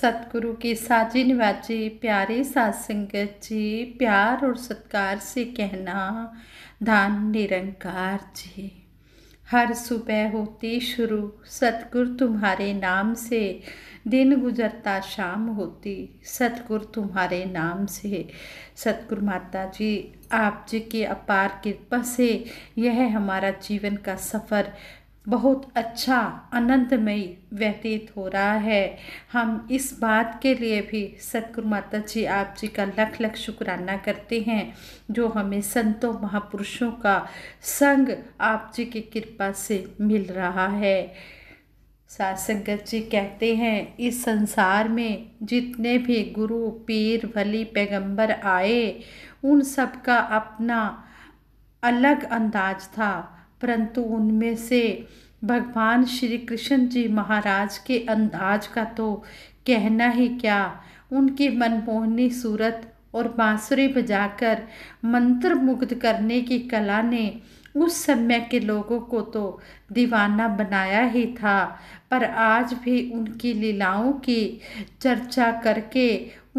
सतगुरु के साजी निवाजे प्यारे सात संगत जी प्यार और सत्कार से कहना धान निरंकार जी हर सुबह होती शुरू सतगुरु तुम्हारे नाम से दिन गुजरता शाम होती सतगुरु तुम्हारे नाम से सतगुरु माता जी आप जी की अपार कृपा से यह हमारा जीवन का सफ़र बहुत अच्छा आनंदमय व्यतीत हो रहा है हम इस बात के लिए भी सतगुरु माता जी आप जी का लख लख शुक्राना करते हैं जो हमें संतों महापुरुषों का संग आप जी की कृपा से मिल रहा है सात संगत जी कहते हैं इस संसार में जितने भी गुरु पीर वली पैगंबर आए उन सब का अपना अलग अंदाज था परंतु उनमें से भगवान श्री कृष्ण जी महाराज के अंदाज का तो कहना ही क्या उनकी मनमोहनी सूरत और बांसुरी बजाकर मंत्र मुग्ध करने की कला ने उस समय के लोगों को तो दीवाना बनाया ही था पर आज भी उनकी लीलाओं की चर्चा करके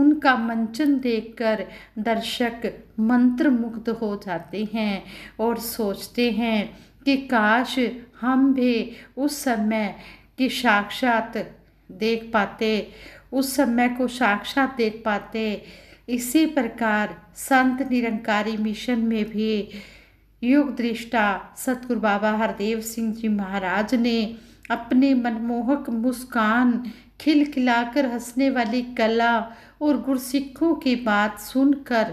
उनका मंचन देखकर दर्शक मंत्र मुग्ध हो जाते हैं और सोचते हैं कि काश हम भी उस समय की साक्षात देख पाते उस समय को साक्षात देख पाते इसी प्रकार संत निरंकारी मिशन में भी युग दृष्टा सतगुरु बाबा हरदेव सिंह जी महाराज ने अपने मनमोहक मुस्कान खिलखिलाकर हंसने वाली कला और गुरसिखों की बात सुनकर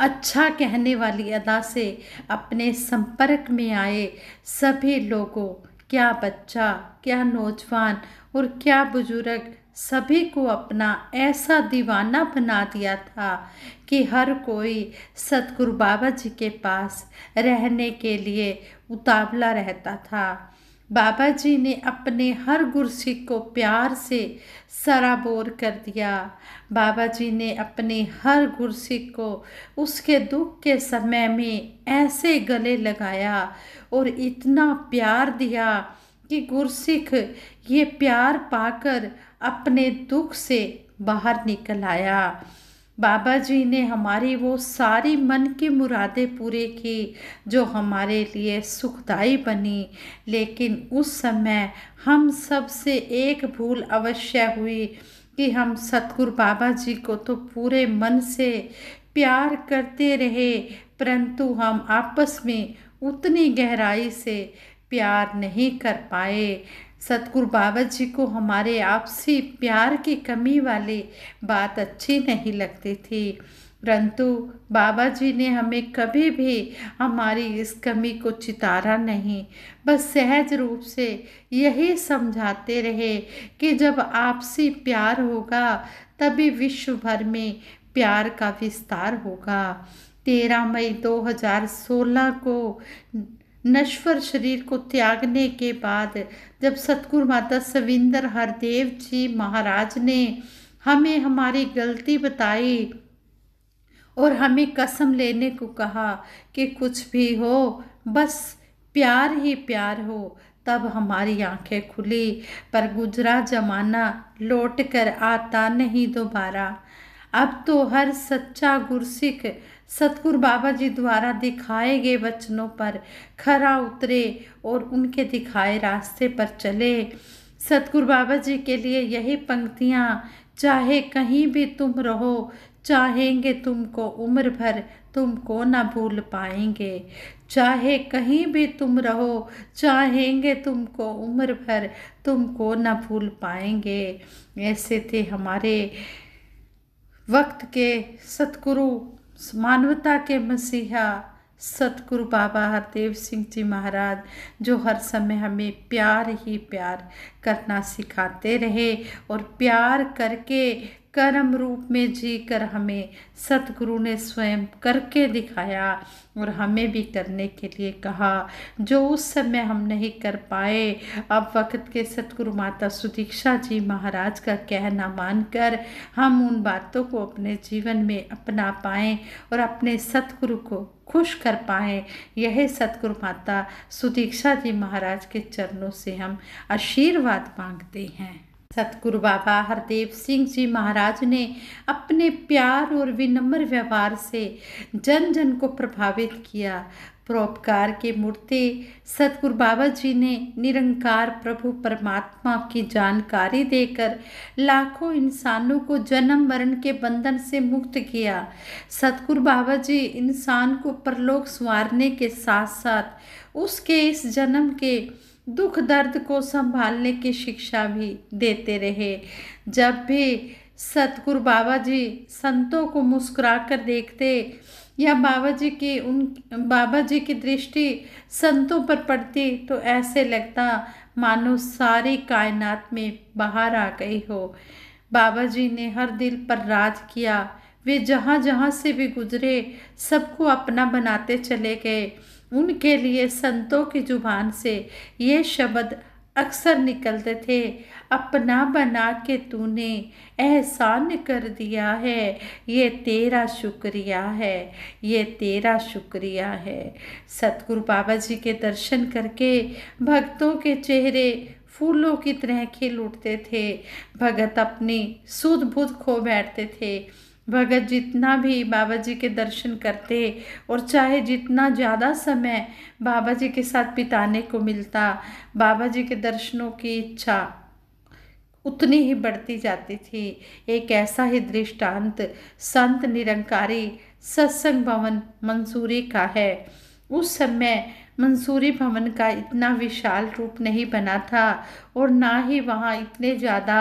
अच्छा कहने वाली अदा से अपने संपर्क में आए सभी लोगों क्या बच्चा क्या नौजवान और क्या बुजुर्ग सभी को अपना ऐसा दीवाना बना दिया था कि हर कोई सतगुरु बाबा जी के पास रहने के लिए उतावला रहता था बाबा जी ने अपने हर गुरसिख को प्यार से सराबोर कर दिया बाबा जी ने अपने हर गुरसिख को उसके दुख के समय में ऐसे गले लगाया और इतना प्यार दिया कि गुरसिख ये प्यार पाकर अपने दुख से बाहर निकल आया बाबा जी ने हमारी वो सारी मन की मुरादें पूरी की जो हमारे लिए सुखदाई बनी लेकिन उस समय हम सब से एक भूल अवश्य हुई कि हम सतगुरु बाबा जी को तो पूरे मन से प्यार करते रहे परंतु हम आपस में उतनी गहराई से प्यार नहीं कर पाए सतगुरु बाबा जी को हमारे आपसी प्यार की कमी वाली बात अच्छी नहीं लगती थी परंतु बाबा जी ने हमें कभी भी हमारी इस कमी को चितारा नहीं बस सहज रूप से यही समझाते रहे कि जब आपसी प्यार होगा तभी विश्व भर में प्यार का विस्तार होगा तेरह मई 2016 को नश्वर शरीर को त्यागने के बाद जब सतगुरु माता सविंदर हरदेव जी महाराज ने हमें हमारी गलती बताई और हमें कसम लेने को कहा कि कुछ भी हो बस प्यार ही प्यार हो तब हमारी आंखें खुली पर गुजरा जमाना लौट कर आता नहीं दोबारा अब तो हर सच्चा गुरसिख सतगुरु बाबा जी द्वारा दिखाए गए वचनों पर खरा उतरे और उनके दिखाए रास्ते पर चले सतगुरु बाबा जी के लिए यही पंक्तियाँ चाहे कहीं भी तुम रहो चाहेंगे तुमको उम्र भर तुमको ना भूल पाएंगे चाहे कहीं भी तुम रहो चाहेंगे तुमको उम्र भर तुमको ना भूल पाएंगे ऐसे थे हमारे वक्त के सतगुरु मानवता के मसीहा सतगुरु बाबा हरदेव सिंह जी महाराज जो हर समय हमें प्यार ही प्यार करना सिखाते रहे और प्यार करके कर्म रूप में जी कर हमें सतगुरु ने स्वयं करके दिखाया और हमें भी करने के लिए कहा जो उस समय हम नहीं कर पाए अब वक्त के सतगुरु माता सुदीक्षा जी महाराज का कहना मानकर हम उन बातों को अपने जीवन में अपना पाएँ और अपने सतगुरु को खुश कर पाएँ यह सतगुरु माता सुदीक्षा जी महाराज के चरणों से हम आशीर्वाद आशीर्वाद मांगते हैं सतगुरु बाबा हरदेव सिंह जी महाराज ने अपने प्यार और विनम्र व्यवहार से जन जन को प्रभावित किया परोपकार के मूर्ति सतगुरु बाबा जी ने निरंकार प्रभु परमात्मा की जानकारी देकर लाखों इंसानों को जन्म मरण के बंधन से मुक्त किया सतगुरु बाबा जी इंसान को परलोक संवारने के साथ साथ उसके इस जन्म के दुख दर्द को संभालने की शिक्षा भी देते रहे जब भी सतगुरु बाबा जी संतों को मुस्कुरा कर देखते या बाबा जी की उन बाबा जी की दृष्टि संतों पर पड़ती तो ऐसे लगता मानो सारी कायनात में बाहर आ गई हो बाबा जी ने हर दिल पर राज किया वे जहाँ जहाँ से भी गुजरे सबको अपना बनाते चले गए उनके लिए संतों की जुबान से ये शब्द अक्सर निकलते थे अपना बना के तूने एहसान कर दिया है ये तेरा शुक्रिया है ये तेरा शुक्रिया है सतगुरु बाबा जी के दर्शन करके भक्तों के चेहरे फूलों की तरह खिल उठते थे भगत अपनी सुध बुद खो बैठते थे भगत जितना भी बाबा जी के दर्शन करते और चाहे जितना ज़्यादा समय बाबा जी के साथ बिताने को मिलता बाबा जी के दर्शनों की इच्छा उतनी ही बढ़ती जाती थी एक ऐसा ही दृष्टांत संत निरंकारी सत्संग भवन मंसूरी का है उस समय मंसूरी भवन का इतना विशाल रूप नहीं बना था और ना ही वहाँ इतने ज़्यादा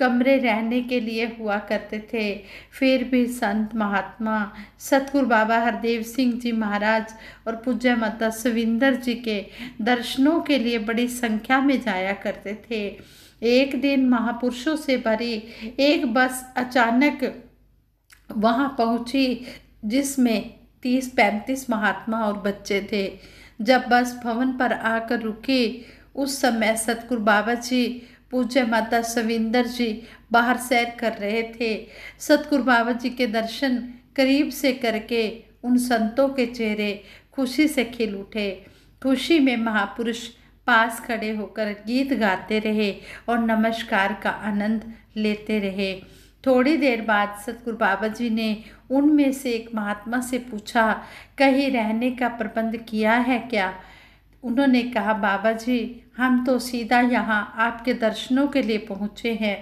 कमरे रहने के लिए हुआ करते थे फिर भी संत महात्मा सतगुरु बाबा हरदेव सिंह जी महाराज और पूज्य माता सुविंदर जी के दर्शनों के लिए बड़ी संख्या में जाया करते थे एक दिन महापुरुषों से भरी एक बस अचानक वहाँ पहुँची जिसमें तीस पैंतीस महात्मा और बच्चे थे जब बस भवन पर आकर रुकी उस समय सतगुरु बाबा जी पूज्य माता सविंदर जी बाहर सैर कर रहे थे सतगुरु बाबा जी के दर्शन करीब से करके उन संतों के चेहरे खुशी से खिल उठे खुशी में महापुरुष पास खड़े होकर गीत गाते रहे और नमस्कार का आनंद लेते रहे थोड़ी देर बाद सतगुरु बाबा जी ने उनमें से एक महात्मा से पूछा कहीं रहने का प्रबंध किया है क्या उन्होंने कहा बाबा जी हम तो सीधा यहाँ आपके दर्शनों के लिए पहुँचे हैं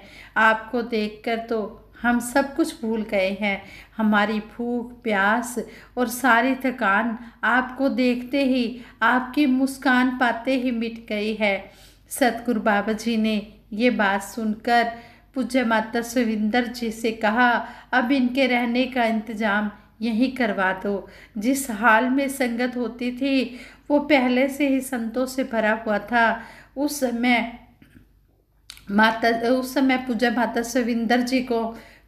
आपको देखकर तो हम सब कुछ भूल गए हैं हमारी भूख प्यास और सारी थकान आपको देखते ही आपकी मुस्कान पाते ही मिट गई है सतगुरु बाबा जी ने ये बात सुनकर पूज्य माता सुविंदर जी से कहा अब इनके रहने का इंतज़ाम यही करवा दो जिस हाल में संगत होती थी वो पहले से ही संतों से भरा हुआ था उस समय माता उस समय पूजा माता सविंदर जी को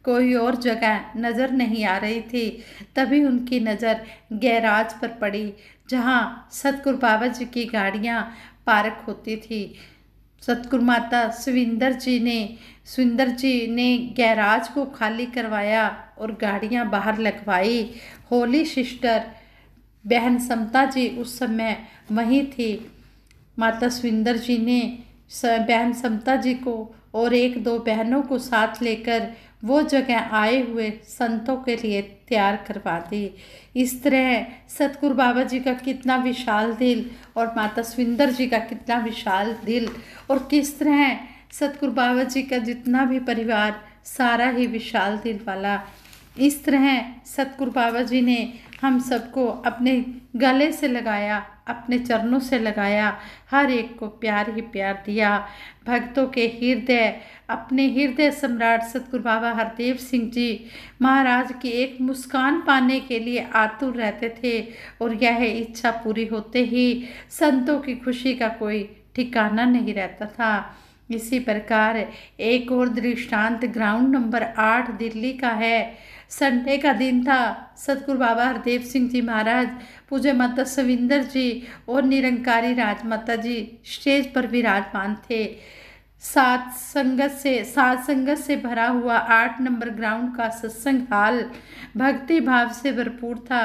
कोई और जगह नज़र नहीं आ रही थी तभी उनकी नज़र गैराज पर पड़ी जहाँ सतगुरु बाबा जी की गाड़ियाँ पार्क होती थी सतगुरु माता सुविंदर जी ने सुविंदर जी ने गैराज को खाली करवाया और गाड़ियां बाहर लगवाई होली सिस्टर बहन समता जी उस समय वहीं थी माता सुविंदर जी ने बहन समता जी को और एक दो बहनों को साथ लेकर वो जगह आए हुए संतों के लिए तैयार करवा दी इस तरह सतगुरु बाबा जी का कितना विशाल दिल और माता सुंदर जी का कितना विशाल दिल और किस तरह सतगुरु बाबा जी का जितना भी परिवार सारा ही विशाल दिल वाला इस तरह सतगुरु बाबा जी ने हम सबको अपने गले से लगाया अपने चरणों से लगाया हर एक को प्यार ही प्यार दिया भक्तों के हृदय अपने हृदय सम्राट सतगुरु बाबा हरदेव सिंह जी महाराज की एक मुस्कान पाने के लिए आतुर रहते थे और यह इच्छा पूरी होते ही संतों की खुशी का कोई ठिकाना नहीं रहता था इसी प्रकार एक और दृष्टांत ग्राउंड नंबर आठ दिल्ली का है संडे का दिन था सतगुरु बाबा हरदेव सिंह जी महाराज पूज्य माता सविंदर जी और निरंकारी राजमाता जी स्टेज पर विराजमान थे सात संगत से सात संगत से भरा हुआ आठ नंबर ग्राउंड का सत्संग हाल भक्ति भाव से भरपूर था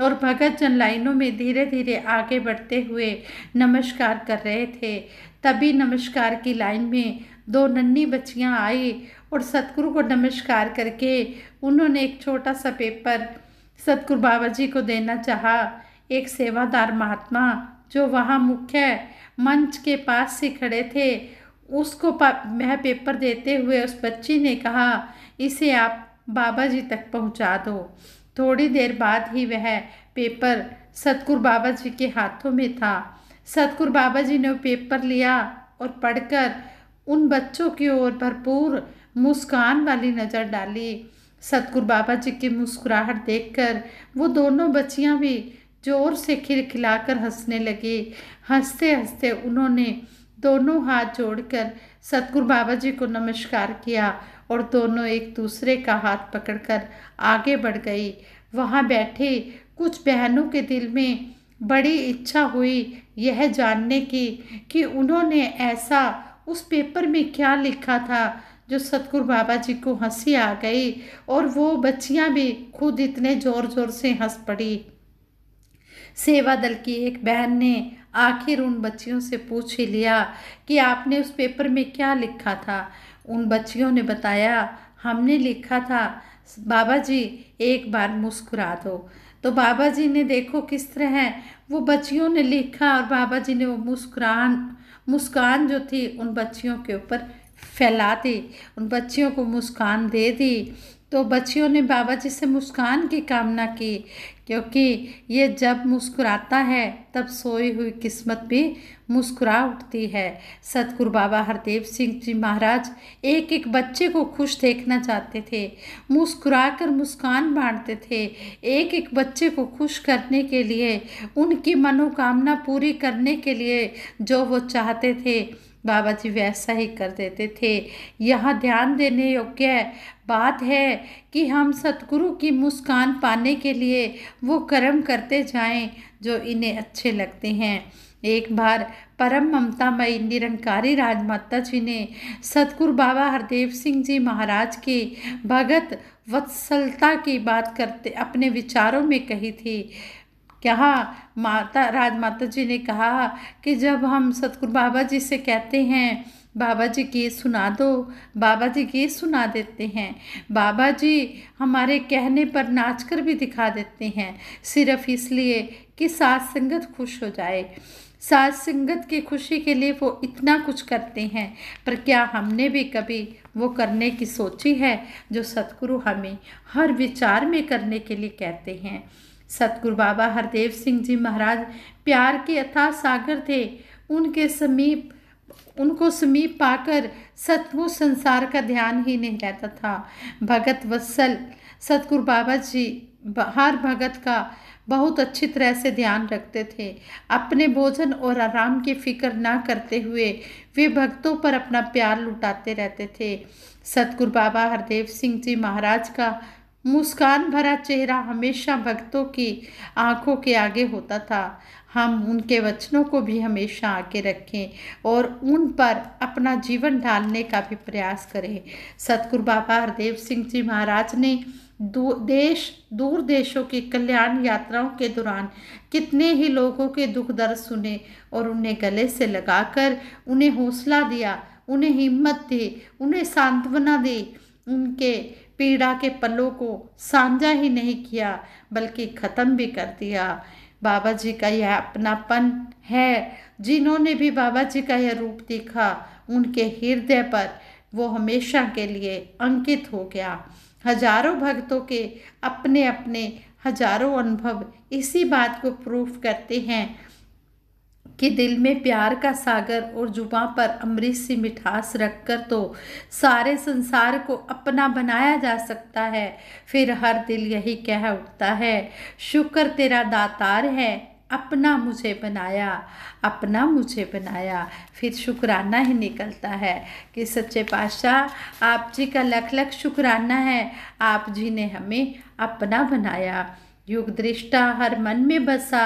और भगत जन लाइनों में धीरे धीरे आगे बढ़ते हुए नमस्कार कर रहे थे तभी नमस्कार की लाइन में दो नन्ही बच्चियाँ आई और सतगुरु को नमस्कार करके उन्होंने एक छोटा सा पेपर सतगुरु बाबा जी को देना चाहा एक सेवादार महात्मा जो वहाँ मुख्य मंच के पास से खड़े थे उसको वह पेपर देते हुए उस बच्ची ने कहा इसे आप बाबा जी तक पहुँचा दो थोड़ी देर बाद ही वह पेपर सतगुर बाबा जी के हाथों में था सतगुर बाबा जी ने वो पेपर लिया और पढ़कर उन बच्चों की ओर भरपूर मुस्कान वाली नज़र डाली सतगुरु बाबा जी की मुस्कुराहट देखकर वो दोनों बच्चियां भी जोर से खिलखिलाकर हंसने लगी हंसते हंसते उन्होंने दोनों हाथ जोड़कर सतगुरु बाबा जी को नमस्कार किया और दोनों एक दूसरे का हाथ पकड़कर आगे बढ़ गई वहाँ बैठे कुछ बहनों के दिल में बड़ी इच्छा हुई यह जानने की कि उन्होंने ऐसा उस पेपर में क्या लिखा था जो सतगुरु बाबा जी को हंसी आ गई और वो बच्चियां भी खुद इतने ज़ोर ज़ोर से हंस पड़ी सेवा दल की एक बहन ने आखिर उन बच्चियों से पूछ ही लिया कि आपने उस पेपर में क्या लिखा था उन बच्चियों ने बताया हमने लिखा था बाबा जी एक बार मुस्कुरा दो तो बाबा जी ने देखो किस तरह वो बच्चियों ने लिखा और बाबा जी ने वो मुस्कुरा मुस्कान जो थी उन बच्चियों के ऊपर फैला दी उन बच्चियों को मुस्कान दे दी तो बच्चियों ने बाबा जी से मुस्कान की कामना की क्योंकि ये जब मुस्कुराता है तब सोई हुई किस्मत भी मुस्कुरा उठती है सतगुरु बाबा हरदेव सिंह जी महाराज एक एक बच्चे को खुश देखना चाहते थे मुस्कुरा कर मुस्कान बांटते थे एक एक बच्चे को खुश करने के लिए उनकी मनोकामना पूरी करने के लिए जो वो चाहते थे बाबा जी वैसा ही कर देते थे यहाँ ध्यान देने योग्य बात है कि हम सतगुरु की मुस्कान पाने के लिए वो कर्म करते जाएं जो इन्हें अच्छे लगते हैं एक बार परम ममता मई निरंकारी राजमाता जी ने सतगुरु बाबा हरदेव सिंह जी महाराज की भगत वत्सलता की बात करते अपने विचारों में कही थी कहा माता राज माता जी ने कहा कि जब हम सतगुरु बाबा जी से कहते हैं बाबा जी की सुना दो बाबा जी की सुना देते हैं बाबा जी हमारे कहने पर नाच कर भी दिखा देते हैं सिर्फ इसलिए कि सास संगत खुश हो जाए सास संगत की खुशी के लिए वो इतना कुछ करते हैं पर क्या हमने भी कभी वो करने की सोची है जो सतगुरु हमें हर विचार में करने के लिए कहते हैं सतगुरु बाबा हरदेव सिंह जी महाराज प्यार के अथा सागर थे उनके समीप उनको समीप पाकर सतगुरु संसार का ध्यान ही नहीं रहता था भगत वत्सल सतगुरु बाबा जी हर भगत का बहुत अच्छी तरह से ध्यान रखते थे अपने भोजन और आराम की फिक्र ना करते हुए वे भक्तों पर अपना प्यार लुटाते रहते थे सतगुरु बाबा हरदेव सिंह जी महाराज का मुस्कान भरा चेहरा हमेशा भक्तों की आंखों के आगे होता था हम उनके वचनों को भी हमेशा आगे रखें और उन पर अपना जीवन डालने का भी प्रयास करें सतगुरु बाबा हरदेव सिंह जी महाराज ने दू, देश दूर देशों की कल्याण यात्राओं के दौरान कितने ही लोगों के दुख दर्द सुने और उन्हें गले से लगाकर उन्हें हौसला दिया उन्हें हिम्मत दी उन्हें सांत्वना दी उनके पीड़ा के पलों को साझा ही नहीं किया बल्कि ख़त्म भी कर दिया बाबा जी का यह अपनापन है जिन्होंने भी बाबा जी का यह रूप देखा उनके हृदय पर वो हमेशा के लिए अंकित हो गया हजारों भक्तों के अपने अपने हजारों अनुभव इसी बात को प्रूफ करते हैं कि दिल में प्यार का सागर और जुबा पर अमृत सी मिठास रख कर तो सारे संसार को अपना बनाया जा सकता है फिर हर दिल यही कह उठता है शुक्र तेरा दातार है अपना मुझे बनाया अपना मुझे बनाया फिर शुक्राना ही निकलता है कि सच्चे पाशाह आप जी का लख लख शुक्राना है आप जी ने हमें अपना बनाया युग दृष्टा हर मन में बसा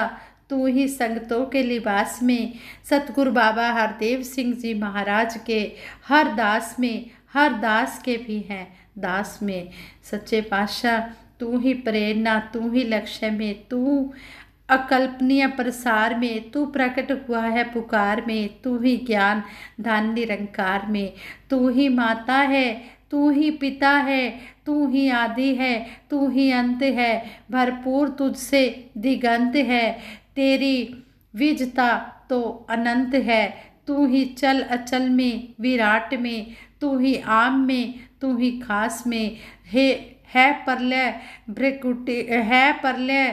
तू ही संगतों के लिबास में सतगुरु बाबा हरदेव सिंह जी महाराज के हर दास में हर दास के भी हैं दास में सच्चे पातशाह तू ही प्रेरणा तू ही लक्ष्य में तू अकल्पनीय प्रसार में तू प्रकट हुआ है पुकार में तू ही ज्ञान धान निरंकार में तू ही माता है तू ही पिता है तू ही आदि है तू ही अंत है भरपूर तुझसे दिगंत है तेरी विजता तो अनंत है तू ही चल अचल में विराट में तू ही आम में तू ही खास में हे है परलय भ्रिकुटि है परलय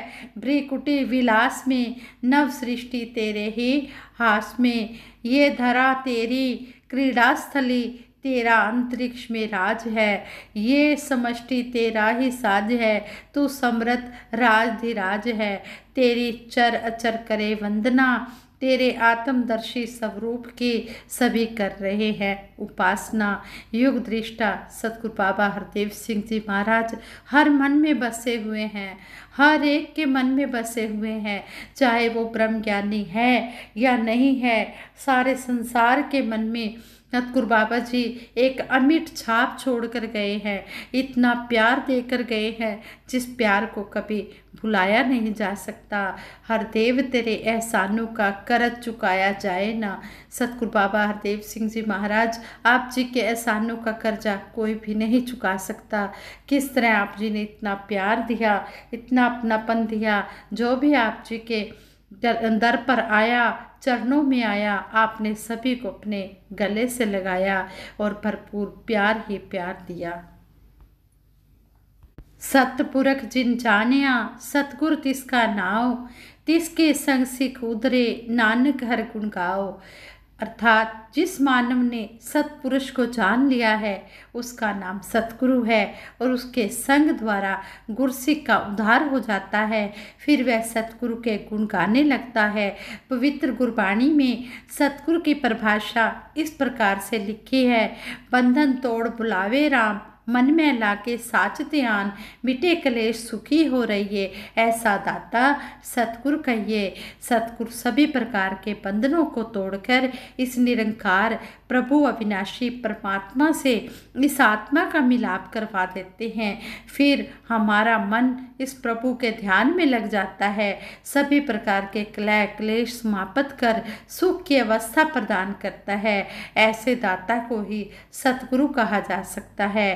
भ्रिकुटि विलास में नव सृष्टि तेरे ही हास में ये धरा तेरी क्रीडास्थली तेरा अंतरिक्ष में राज है ये समष्टि तेरा ही साज है तू समृत राजधिराज है तेरी चर अचर करे वंदना तेरे आत्मदर्शी स्वरूप के सभी कर रहे हैं उपासना युग दृष्टा सतगुरु बाबा हरदेव सिंह जी महाराज हर मन में बसे हुए हैं हर एक के मन में बसे हुए हैं चाहे वो ब्रह्म ज्ञानी है या नहीं है सारे संसार के मन में नतकुर बाबा जी एक अमिट छाप छोड़ कर गए हैं इतना प्यार देकर गए हैं जिस प्यार को कभी भुलाया नहीं जा सकता हरदेव तेरे एहसानों का कर्ज चुकाया जाए ना सतगुरु बाबा हरदेव सिंह जी महाराज आप जी के एहसानों का कर्जा कोई भी नहीं चुका सकता किस तरह आप जी ने इतना प्यार दिया इतना अपनापन दिया जो भी आप जी के दर पर आया चरणों में आया आपने सभी को अपने गले से लगाया और भरपूर प्यार ही प्यार दिया सतपुरख जिन जानिया सतगुर तिसका नाव तिसके संग सिख उदरे नानक हर गुण गाओ अर्थात जिस मानव ने सत्पुरुष को जान लिया है उसका नाम सतगुरु है और उसके संग द्वारा गुरसिख का उद्धार हो जाता है फिर वह सतगुरु के गुण गाने लगता है पवित्र गुरबाणी में सतगुरु की परिभाषा इस प्रकार से लिखी है बंधन तोड़ बुलावे राम मन में लाके साच ध्यान मिटे कलेश सुखी हो रहिए ऐसा दाता सतगुर कहिए सतगुर सभी प्रकार के बंधनों को तोड़कर इस निरंकार प्रभु अविनाशी परमात्मा से इस आत्मा का मिलाप करवा देते हैं फिर हमारा मन इस प्रभु के ध्यान में लग जाता है सभी प्रकार के क्लह क्लेश समाप्त कर सुख की अवस्था प्रदान करता है ऐसे दाता को ही सतगुरु कहा जा सकता है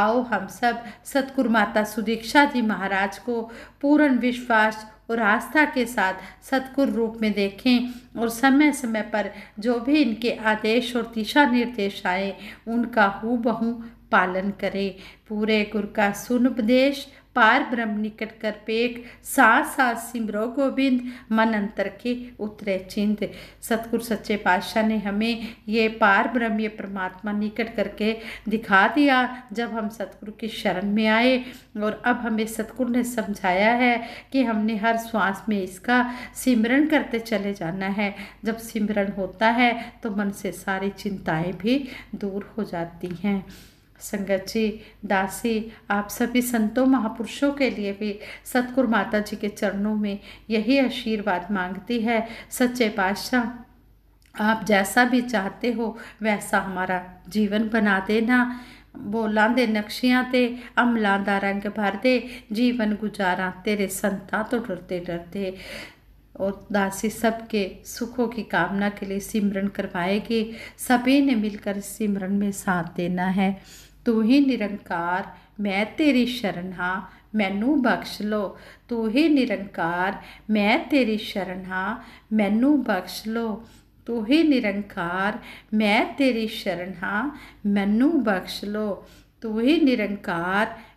आओ हम सब सतगुरु माता सुदीक्षा जी महाराज को पूर्ण विश्वास और आस्था के साथ सतगुर रूप में देखें और समय समय पर जो भी इनके आदेश और दिशा निर्देश आए उनका बहू पालन करें पूरे गुरु का सुन उपदेश पार ब्रह्म निकट कर पेख सास सास सिमरो गोविंद मन अंतर के उतरे चिंत सतगुरु सच्चे पातशाह ने हमें ये पार ब्रह्म ये परमात्मा निकट करके दिखा दिया जब हम सतगुरु की शरण में आए और अब हमें सतगुरु ने समझाया है कि हमने हर श्वास में इसका सिमरण करते चले जाना है जब सिमरण होता है तो मन से सारी चिंताएं भी दूर हो जाती हैं संगत जी दासी आप सभी संतों महापुरुषों के लिए भी सतगुरु माता जी के चरणों में यही आशीर्वाद मांगती है सच्चे बादशाह आप जैसा भी चाहते हो वैसा हमारा जीवन बना देना ਬੋਲਾਂ ਦੇ ਨਕਸ਼ਿਆਂ ਤੇ ਅਮਲਾਂ ਦਾ ਰੰਗ ਭਰਦੇ ਜੀਵਨ गुजारा ਤੇਰੇ ਸੰਤਾਂ ਤੋਂ ਡਰਦੇ ਡਰਦੇ और दासी सबके सुखों की कामना के लिए सिमरन करवाएगी सभी ने मिलकर सिमरन में साथ देना है तू ही निरंकार मैं तेरी शरण हाँ मैनू बख्श लो तू ही निरंकार मैं तेरी शरण हाँ मैनू बख्श लो तू ही निरंकार मैं तेरी शरण हाँ मैनू बख्श लो तू ही निरंकार